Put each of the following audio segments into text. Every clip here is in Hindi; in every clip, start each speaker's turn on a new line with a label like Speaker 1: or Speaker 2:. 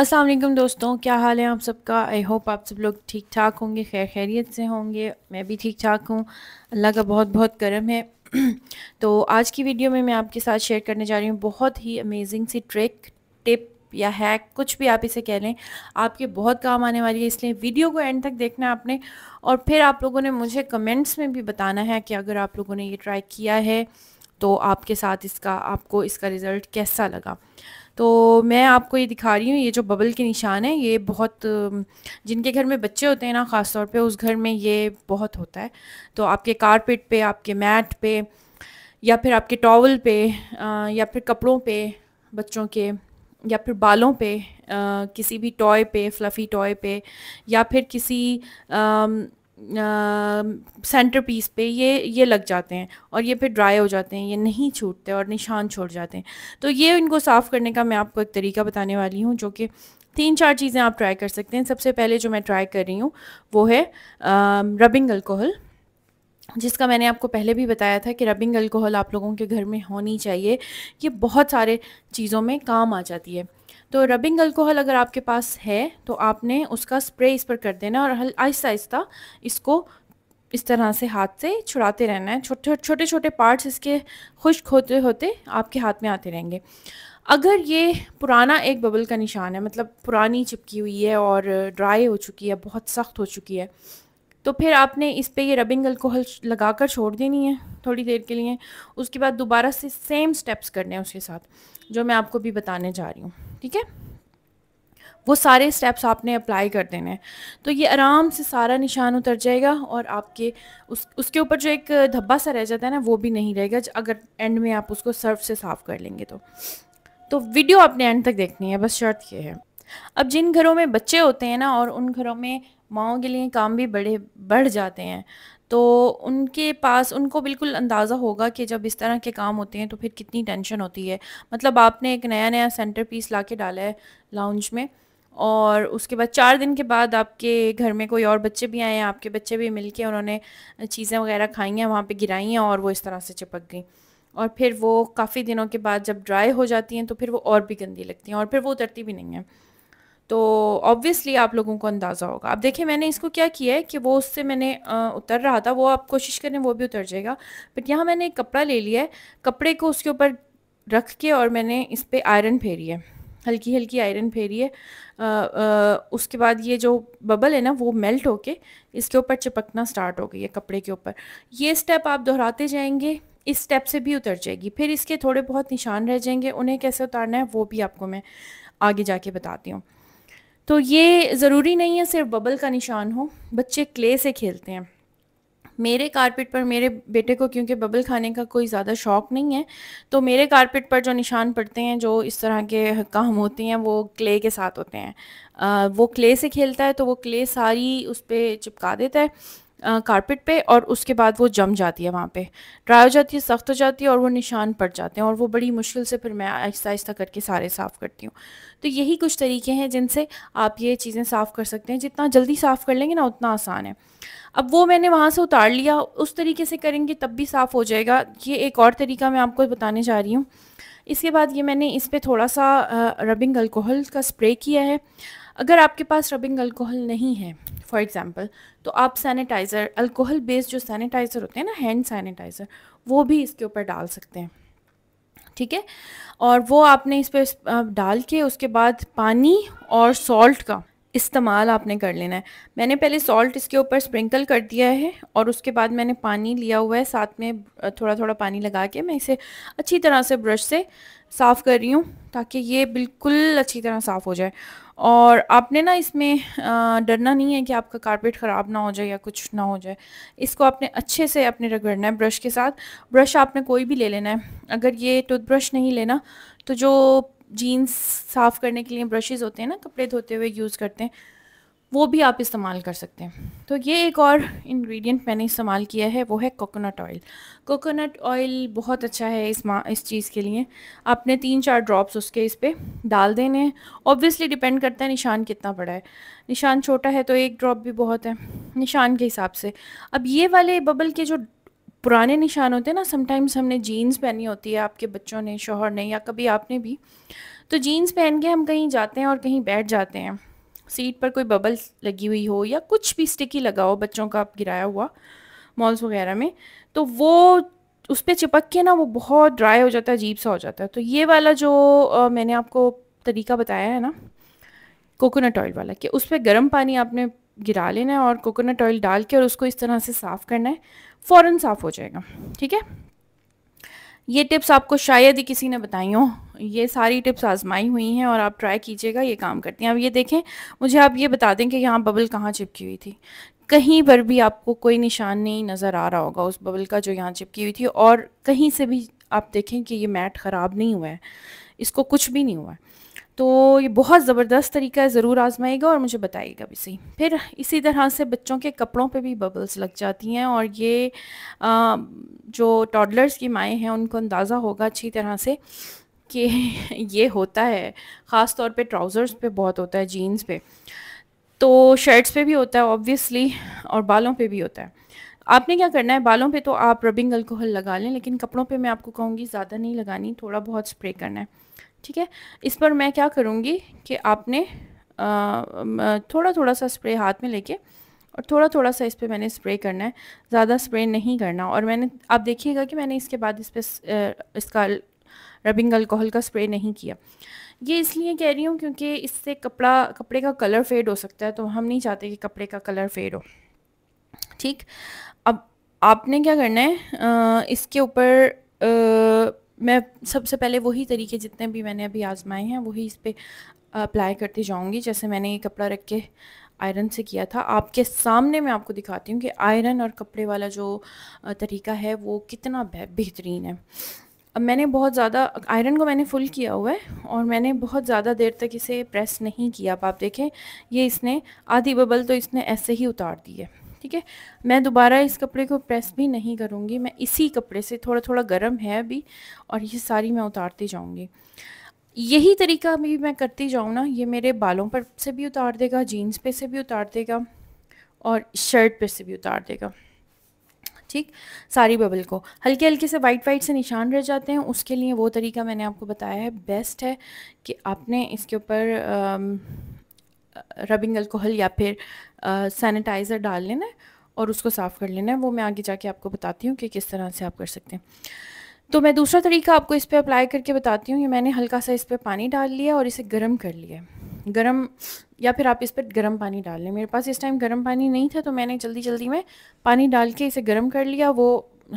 Speaker 1: अस्सलाम वालेकुम दोस्तों क्या हाल है आप सबका आई होप आप सब लोग ठीक ठाक होंगे खैर खैरियत से होंगे मैं भी ठीक ठाक हूँ अल्लाह का बहुत बहुत करम है तो आज की वीडियो में मैं आपके साथ शेयर करने जा रही हूँ बहुत ही अमेजिंग सी ट्रिक टिप या हैक कुछ भी आप इसे कह लें आपके बहुत काम आने वाली है इसलिए वीडियो को एंड तक देखना है आपने और फिर आप लोगों ने मुझे कमेंट्स में भी बताना है कि अगर आप लोगों ने ये ट्राई किया है तो आपके साथ इसका आपको इसका रिज़ल्ट कैसा लगा तो मैं आपको ये दिखा रही हूँ ये जो बबल के निशान हैं ये बहुत जिनके घर में बच्चे होते हैं ना ख़ास तौर पे उस घर में ये बहुत होता है तो आपके कारपेट पे आपके मैट पे या फिर आपके टॉवल पे या फिर कपड़ों पे बच्चों के या फिर बालों पे किसी भी टॉय पे फ्लफ़ी टॉय पे या फिर किसी आ, सेंटर पीस पे ये ये लग जाते हैं और ये फिर ड्राई हो जाते हैं ये नहीं छूटते और निशान छोड़ जाते हैं तो ये इनको साफ़ करने का मैं आपको एक तरीका बताने वाली हूँ जो कि तीन चार चीज़ें आप ट्राई कर सकते हैं सबसे पहले जो मैं ट्राई कर रही हूँ वो है आ, रबिंग अल्कोहल जिसका मैंने आपको पहले भी बताया था कि रबिंग अल्कोहल आप लोगों के घर में होनी चाहिए ये बहुत सारे चीज़ों में काम आ जाती है तो रबिंग अल्कोहल अगर आपके पास है तो आपने उसका स्प्रे इस पर कर देना और आहिस्ता आहिस्ता इसको इस तरह से हाथ से छुड़ाते रहना है छोटे छोटे छोटे पार्ट्स इसके खुश्क होते होते आपके हाथ में आते रहेंगे अगर ये पुराना एक बबल का निशान है मतलब पुरानी चिपकी हुई है और ड्राई हो चुकी है बहुत सख्त हो चुकी है तो फिर आपने इस पर ये रबिंग अल्कोहल लगा कर छोड़ देनी है थोड़ी देर के लिए उसके बाद दोबारा से सेम स्टेप्स करने हैं उसके साथ जो मैं आपको भी बताने जा रही हूँ ठीक है वो सारे स्टेप्स आपने अप्लाई कर देने हैं तो ये आराम से सारा निशान उतर जाएगा और आपके उस उसके ऊपर जो एक धब्बा सा रह जाता है ना वो भी नहीं रहेगा अगर एंड में आप उसको सर्फ से साफ़ कर लेंगे तो तो वीडियो आपने एंड तक देखनी है बस शर्त ये है अब जिन घरों में बच्चे होते हैं ना और उन घरों में माओ के लिए काम भी बड़े बढ़ जाते हैं तो उनके पास उनको बिल्कुल अंदाज़ा होगा कि जब इस तरह के काम होते हैं तो फिर कितनी टेंशन होती है मतलब आपने एक नया नया सेंटर पीस ला के डाला है लाउंज में और उसके बाद चार दिन के बाद आपके घर में कोई और बच्चे भी आए हैं आपके बच्चे भी मिल के उन्होंने चीज़ें वगैरह खाई हैं वहाँ पर गिराई हैं और वो इस तरह से चिपक गई और फिर वो काफ़ी दिनों के बाद जब ड्राई हो जाती हैं तो फिर वो और भी गंदी लगती हैं और फिर वो उतरती भी नहीं है तो ऑब्वियसली आप लोगों को अंदाज़ा होगा अब देखिए मैंने इसको क्या किया है कि वो उससे मैंने उतर रहा था वो आप कोशिश करें वो भी उतर जाएगा बट यहाँ मैंने एक कपड़ा ले लिया है कपड़े को उसके ऊपर रख के और मैंने इस पर आयरन फेरी है हल्की हल्की आयरन फेरी है आ, आ, उसके बाद ये जो बबल है ना वो मेल्ट होके इसके ऊपर चिपकना स्टार्ट हो गई है कपड़े के ऊपर ये स्टेप आप दोहराते जाएंगे इस स्टेप से भी उतर जाएगी फिर इसके थोड़े बहुत निशान रह जाएंगे उन्हें कैसे उतारना है वो भी आपको मैं आगे जाके बताती हूँ तो ये ज़रूरी नहीं है सिर्फ बबल का निशान हो बच्चे क्ले से खेलते हैं मेरे कारपेट पर मेरे बेटे को क्योंकि बबल खाने का कोई ज़्यादा शौक़ नहीं है तो मेरे कारपेट पर जो निशान पड़ते हैं जो इस तरह के काम होते हैं वो क्ले के साथ होते हैं आ, वो क्ले से खेलता है तो वो क्ले सारी उस पर चिपका देता है कारपेट पे और उसके बाद वो जम जाती है वहाँ पे ड्राई हो जाती है सख्त हो जाती है और वो निशान पड़ जाते हैं और वो बड़ी मुश्किल से फिर मैं आहिस्ता आहिस्ता करके सारे साफ़ करती हूँ तो यही कुछ तरीके हैं जिनसे आप ये चीज़ें साफ़ कर सकते हैं जितना जल्दी साफ़ कर लेंगे ना उतना आसान है अब वो मैंने वहाँ से उतार लिया उस तरीके से करेंगे तब भी साफ़ हो जाएगा ये एक और तरीका मैं आपको बताने जा रही हूँ इसके बाद ये मैंने इस पर थोड़ा सा रबिंग अल्कोहल का स्प्रे किया है अगर आपके पास रबिंग अल्कोहल नहीं है फॉर एग्ज़ाम्पल तो आप सैनिटाइज़र अल्कोहल बेस्ड जो सैनिटाइज़र होते हैं ना हैंड सैनिटाइज़र वो भी इसके ऊपर डाल सकते हैं ठीक है और वो आपने इस पर डाल के उसके बाद पानी और सॉल्ट का इस्तेमाल आपने कर लेना है मैंने पहले सॉल्ट इसके ऊपर स्प्रिंकल कर दिया है और उसके बाद मैंने पानी लिया हुआ है साथ में थोड़ा थोड़ा पानी लगा के मैं इसे अच्छी तरह से ब्रश से साफ़ कर रही हूँ ताकि ये बिल्कुल अच्छी तरह साफ़ हो जाए और आपने ना इसमें डरना नहीं है कि आपका कारपेट ख़राब ना हो जाए या कुछ ना हो जाए इसको आपने अच्छे से अपने रगड़ना है ब्रश के साथ ब्रश आपने कोई भी ले लेना है अगर ये टूथब्रश नहीं लेना तो जो जीन्स साफ़ करने के लिए ब्रशेज़ होते हैं ना कपड़े धोते हुए यूज़ करते हैं वो भी आप इस्तेमाल कर सकते हैं तो ये एक और इंग्रेडिएंट मैंने इस्तेमाल किया है वो है कोकोनट ऑयल कोकोनट ऑयल बहुत अच्छा है इस मा इस चीज़ के लिए आपने तीन चार ड्रॉप्स उसके इस पर डाल देने हैं ऑब्वियसली डिपेंड करता है निशान कितना बड़ा है निशान छोटा है तो एक ड्रॉप भी बहुत है निशान के हिसाब से अब ये वाले बबल के जो पुराने निशान होते हैं ना समटाइम्स हमने जीन्स पहनी होती है आपके बच्चों ने शोहर ने या कभी आपने भी तो जीन्स पहन के हम कहीं जाते हैं और कहीं बैठ जाते हैं सीट पर कोई बबल लगी हुई हो या कुछ भी स्टिकी लगा हो बच्चों का आप गिराया हुआ मॉल्स वगैरह में तो वो उस पर चिपक के ना वो बहुत ड्राई हो जाता है अजीब सा हो जाता है तो ये वाला जो आ, मैंने आपको तरीका बताया है ना कोकोनट ऑयल वाला कि उस पर गर्म पानी आपने गिरा लेना है और कोकोनट ऑयल डाल के और उसको इस तरह से साफ़ करना है फ़ौर साफ़ हो जाएगा ठीक है ये टिप्स आपको शायद ही किसी ने बताई हो ये सारी टिप्स आजमाई हुई हैं और आप ट्राई कीजिएगा ये काम करती हैं अब ये देखें मुझे आप ये बता दें कि यहाँ बबल कहाँ चिपकी हुई थी कहीं पर भी आपको कोई निशान नहीं नज़र आ रहा होगा उस बबल का जो यहाँ चिपकी हुई थी और कहीं से भी आप देखें कि ये मैट ख़राब नहीं हुआ है इसको कुछ भी नहीं हुआ तो ये बहुत ज़बरदस्त तरीका है ज़रूर आजमाएगा और मुझे बताइएगा भी सही फिर इसी तरह से बच्चों के कपड़ों पे भी बबल्स लग जाती हैं और ये आ, जो टॉडलर्स की माएँ हैं उनको अंदाज़ा होगा अच्छी तरह से कि ये होता है ख़ास तौर पे ट्राउज़र्स पे बहुत होता है जीन्स पे तो शर्ट्स पे भी होता है ऑब्वियसली और बालों पे भी होता है आपने क्या करना है बालों पे तो आप रबिंग अल्कोहल लगा लें लेकिन कपड़ों पे मैं आपको कहूँगी ज़्यादा नहीं लगानी थोड़ा बहुत स्प्रे करना है ठीक है इस पर मैं क्या करूँगी कि आपने थोड़ा थोड़ा सा स्प्रे हाथ में लेके और थोड़ा थोड़ा सा इस पर मैंने स्प्रे करना है ज़्यादा स्प्रे नहीं करना और मैंने आप देखिएगा कि मैंने इसके बाद इस पर इसका रबिंग अल्कोहल का स्प्रे नहीं किया ये इसलिए कह रही हूँ क्योंकि इससे कपड़ा कपड़े का कलर फेड हो सकता है तो हम नहीं चाहते कि कपड़े का कलर फेड हो ठीक अब आपने क्या करना है इसके ऊपर मैं सबसे पहले वही तरीके जितने भी मैंने अभी आजमाए हैं वही इस पर अप्लाई करती जाऊँगी जैसे मैंने ये कपड़ा रख के आयरन से किया था आपके सामने मैं आपको दिखाती हूँ कि आयरन और कपड़े वाला जो तरीका है वो कितना बेहतरीन है अब मैंने बहुत ज़्यादा आयरन को मैंने फुल किया हुआ है और मैंने बहुत ज़्यादा देर तक इसे प्रेस नहीं किया अब आप देखें ये इसने आधी बबल तो इसने ऐसे ही उतार दी है ठीक है मैं दोबारा इस कपड़े को प्रेस भी नहीं करूँगी मैं इसी कपड़े से थोड़ा थोड़ा गर्म है अभी और ये सारी मैं उतारती जाऊँगी यही तरीका अभी मैं करती जाऊँ ना ये मेरे बालों पर से भी उतार देगा जीन्स पे से भी उतार देगा और शर्ट पे से भी उतार देगा ठीक सारी बबल को हल्के हल्के से वाइट वाइट से निशान रह जाते हैं उसके लिए वो तरीका मैंने आपको बताया है बेस्ट है कि आपने इसके ऊपर रबिंग अल्कोहल या फिर सैनिटाइज़र डाल लेना है और उसको साफ़ कर लेना है वो मैं आगे जाके आपको बताती हूँ कि किस तरह से आप कर सकते हैं तो मैं दूसरा तरीका आपको इस पर अप्लाई करके बताती हूँ कि मैंने हल्का सा इस पर पानी डाल लिया और इसे गर्म कर लिया गर्म या फिर आप इस पर गर्म पानी डाल लें मेरे पास इस टाइम गर्म पानी नहीं था तो मैंने जल्दी जल्दी में पानी डाल के इसे गर्म कर लिया वो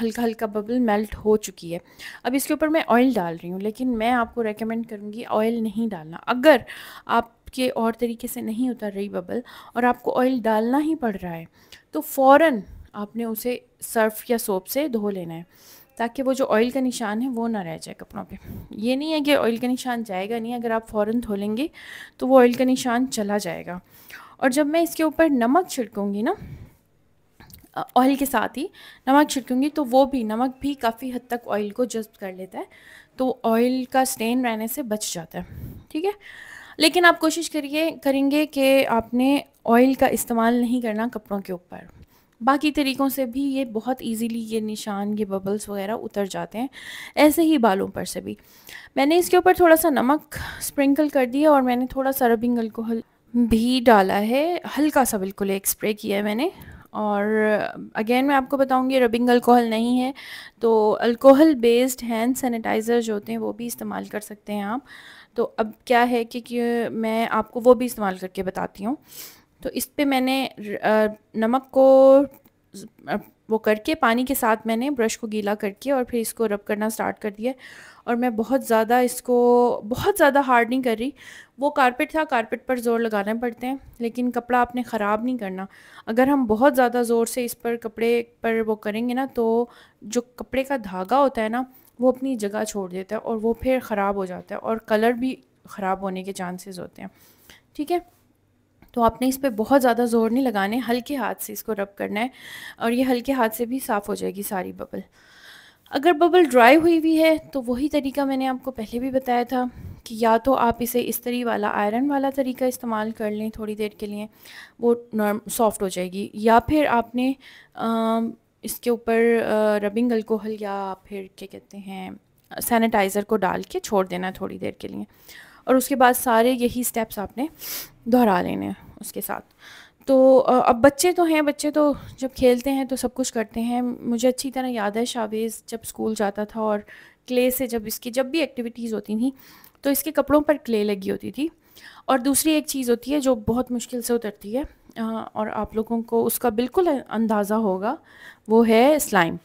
Speaker 1: हल्का हल्का बबल मेल्ट हो चुकी है अब इसके ऊपर मैं ऑयल डाल रही हूँ लेकिन मैं आपको रेकमेंड करूँगी ऑयल नहीं डालना अगर आप कि और तरीके से नहीं उतर रही बबल और आपको ऑयल डालना ही पड़ रहा है तो फ़ौर आपने उसे सर्फ या सोप से धो लेना है ताकि वो जो ऑयल का निशान है वो ना रह जाए कपड़ों पे ये नहीं है कि ऑयल का निशान जाएगा नहीं अगर आप फ़ौर धो लेंगे तो वो ऑयल का निशान चला जाएगा और जब मैं इसके ऊपर नमक छिड़कूँगी ना ऑयल के साथ ही नमक छिड़कूँगी तो वो भी नमक भी काफ़ी हद तक ऑयल को जज्ब कर लेता है तो ऑयल का स्टेन रहने से बच जाता है ठीक है लेकिन आप कोशिश करिए करेंगे कि आपने ऑयल का इस्तेमाल नहीं करना कपड़ों के ऊपर बाकी तरीक़ों से भी ये बहुत इजीली ये निशान ये बबल्स वगैरह उतर जाते हैं ऐसे ही बालों पर से भी मैंने इसके ऊपर थोड़ा सा नमक स्प्रिंकल कर दिया और मैंने थोड़ा सा रबिंग अल्कोहल भी डाला है हल्का सा बिल्कुल एक स्प्रे किया है मैंने और अगेन मैं आपको बताऊंगी रबिंग अल्कोहल नहीं है तो अल्कोहल बेस्ड हैंड सैनिटाइज़र जो होते हैं वो भी इस्तेमाल कर सकते हैं आप तो अब क्या है कि, कि मैं आपको वो भी इस्तेमाल करके बताती हूँ तो इस पर मैंने नमक को वो करके पानी के साथ मैंने ब्रश को गीला करके और फिर इसको रब करना स्टार्ट कर दिया और मैं बहुत ज़्यादा इसको बहुत ज़्यादा हार्ड नहीं कर रही वो कारपेट था कारपेट पर ज़ोर लगाने पड़ते हैं लेकिन कपड़ा आपने ख़राब नहीं करना अगर हम बहुत ज़्यादा ज़ोर से इस पर कपड़े पर वो करेंगे ना तो जो कपड़े का धागा होता है ना वो अपनी जगह छोड़ देता है और वो फिर ख़राब हो जाता है और कलर भी ख़राब होने के चांसेस होते हैं ठीक है तो आपने इस पर बहुत ज़्यादा ज़ोर नहीं लगाने हल्के हाथ से इसको रब करना है और ये हल्के हाथ से भी साफ़ हो जाएगी सारी बबल अगर बबल ड्राई हुई हुई है तो वही तरीका मैंने आपको पहले भी बताया था कि या तो आप इसे इस्तरी वाला आयरन वाला तरीका इस्तेमाल कर लें थोड़ी देर के लिए वो नॉर्म सॉफ्ट हो जाएगी या फिर आपने इसके ऊपर रबिंग अल्कोहल या फिर क्या कहते हैं सैनिटाइज़र को डाल के छोड़ देना थोड़ी देर के लिए और उसके बाद सारे यही स्टेप्स आपने दोहरा लेने हैं उसके साथ तो अब बच्चे तो हैं बच्चे तो जब खेलते हैं तो सब कुछ करते हैं मुझे अच्छी तरह याद है शावेज़ जब स्कूल जाता था और क्ले से जब इसकी जब भी एक्टिविटीज़ होती थी तो इसके कपड़ों पर क्ले लगी होती थी और दूसरी एक चीज़ होती है जो बहुत मुश्किल से उतरती है और आप लोगों को उसका बिल्कुल अंदाज़ा होगा वो है स्लाइम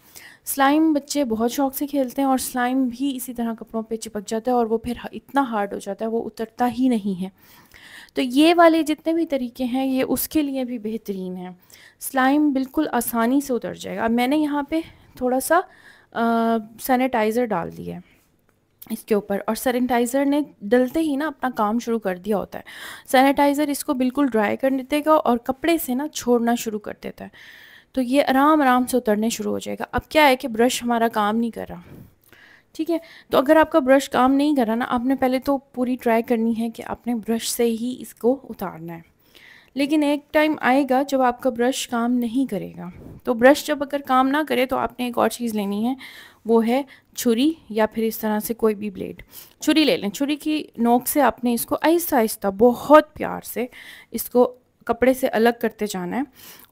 Speaker 1: स्लाइम बच्चे बहुत शौक से खेलते हैं और स्लाइम भी इसी तरह कपड़ों पे चिपक जाता है और वो फिर इतना हार्ड हो जाता है वो उतरता ही नहीं है तो ये वाले जितने भी तरीके हैं ये उसके लिए भी बेहतरीन हैं स्लाइम बिल्कुल आसानी से उतर जाएगा अब मैंने यहाँ पे थोड़ा सा सैनिटाइज़र डाल दिया है इसके ऊपर और सैनिटाइज़र ने डलते ही ना अपना काम शुरू कर दिया होता है सैनिटाइज़र इसको बिल्कुल ड्राई कर देगा और कपड़े से ना छोड़ना शुरू कर देता है तो ये आराम आराम से उतरने शुरू हो जाएगा अब क्या है कि ब्रश हमारा काम नहीं कर रहा ठीक है तो अगर आपका ब्रश काम नहीं कर रहा ना आपने पहले तो पूरी ट्राई करनी है कि आपने ब्रश से ही इसको उतारना है लेकिन एक टाइम आएगा जब आपका ब्रश काम नहीं करेगा तो ब्रश जब अगर काम ना करे तो आपने एक और चीज़ लेनी है वो है छुरी या फिर इस तरह से कोई भी ब्लेड छुरी ले लें छुरी की नोक से आपने इसको आहिस्ता आहिस्ता बहुत प्यार से इसको कपड़े से अलग करते जाना है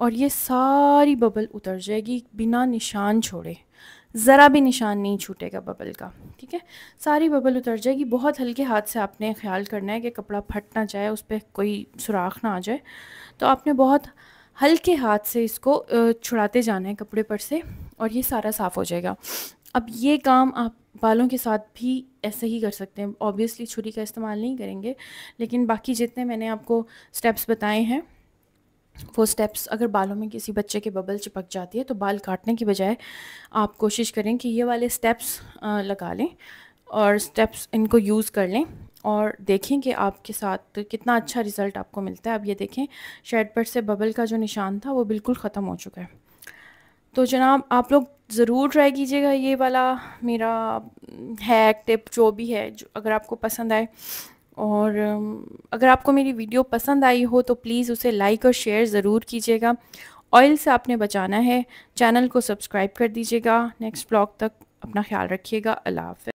Speaker 1: और ये सारी बबल उतर जाएगी बिना निशान छोड़े જરા بھی નિશાન નહીં છૂટેગા બબલ કા ઠીક હે સારી બબલ ઉતર જાયેગી બહોત હલકે હાથ સે આપને ખ્યાલ કરના હે કે કપડા ફટના ચાહે ઉસ પે કોઈ સુરાખ ના આ જાયે તો આપને બહોત હલકે હાથ સે ઇસકો છુડاتے જાના હે કપડે પર સે ઓર યે સારા સાફ હો જાયેગા અબ યે કામ આપ પાલોં કે સાથ ભી એસે હી કર સકતે હે ઓબવિયસલી છુલી કા ઇસ્તેમાલ નહીં કરેંગે લેકિન બાકી jitne maine aapko steps bataye hain वो स्टेप्स अगर बालों में किसी बच्चे के बबल चिपक जाती है तो बाल काटने की बजाय आप कोशिश करें कि ये वाले स्टेप्स लगा लें और स्टेप्स इनको यूज़ कर लें और देखें कि आपके साथ कितना अच्छा रिज़ल्ट आपको मिलता है अब ये देखें शेड पर से बबल का जो निशान था वो बिल्कुल ख़त्म हो चुका है तो जनाब आप लोग ज़रूर ट्राई कीजिएगा ये वाला मेरा हैक हम्म, टिप जो भी है जो अगर आपको पसंद आए और अगर आपको मेरी वीडियो पसंद आई हो तो प्लीज़ उसे लाइक और शेयर ज़रूर कीजिएगा ऑयल से आपने बचाना है चैनल को सब्सक्राइब कर दीजिएगा नेक्स्ट ब्लॉग तक अपना ख्याल रखिएगा अल्लाह हाफ